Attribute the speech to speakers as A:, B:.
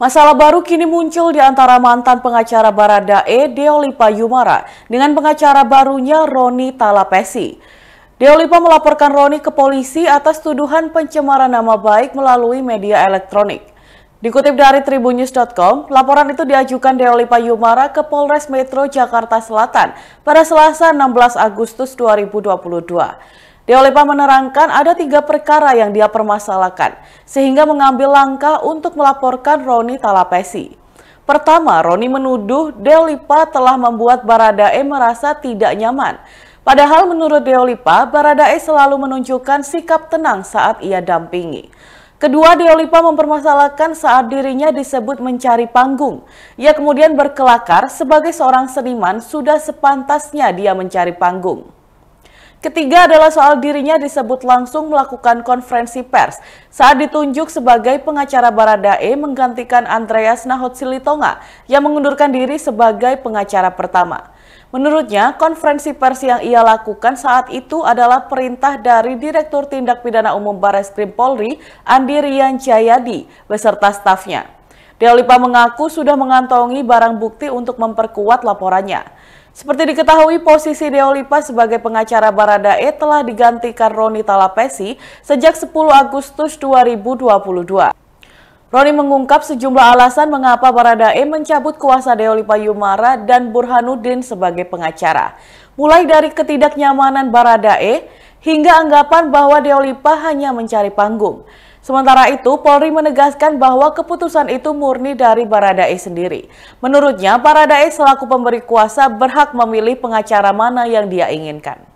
A: Masalah baru kini muncul di antara mantan pengacara Baradae Deolipa Yumara dengan pengacara barunya Roni Talapesi. Deolipa melaporkan Roni ke polisi atas tuduhan pencemaran nama baik melalui media elektronik. Dikutip dari tribunnews.com, laporan itu diajukan Deolipa Yumara ke Polres Metro Jakarta Selatan pada Selasa 16 Agustus 2022. Yoleva ya, menerangkan ada tiga perkara yang dia permasalahkan, sehingga mengambil langkah untuk melaporkan Roni Talapesi. Pertama, Roni menuduh Deolipa telah membuat Baradae merasa tidak nyaman. Padahal menurut Deolipa, Baradae selalu menunjukkan sikap tenang saat ia dampingi. Kedua, Deolipa mempermasalahkan saat dirinya disebut mencari panggung. Ia kemudian berkelakar sebagai seorang seniman sudah sepantasnya dia mencari panggung. Ketiga adalah soal dirinya disebut langsung melakukan konferensi pers saat ditunjuk sebagai pengacara Baradae menggantikan Andreas Nahot Silitonga yang mengundurkan diri sebagai pengacara pertama. Menurutnya, konferensi pers yang ia lakukan saat itu adalah perintah dari Direktur Tindak Pidana Umum Krim Polri, Andi Rian Jayadi, beserta stafnya. Deolipa mengaku sudah mengantongi barang bukti untuk memperkuat laporannya. Seperti diketahui, posisi Deolipa sebagai pengacara Baradae telah digantikan Roni Talapesi sejak 10 Agustus 2022. Roni mengungkap sejumlah alasan mengapa Baradae mencabut kuasa Deolipa Yumara dan Burhanuddin sebagai pengacara. Mulai dari ketidaknyamanan Baradae hingga anggapan bahwa Deolipa hanya mencari panggung. Sementara itu, Polri menegaskan bahwa keputusan itu murni dari Baradae sendiri. Menurutnya, Baradae selaku pemberi kuasa berhak memilih pengacara mana yang dia inginkan.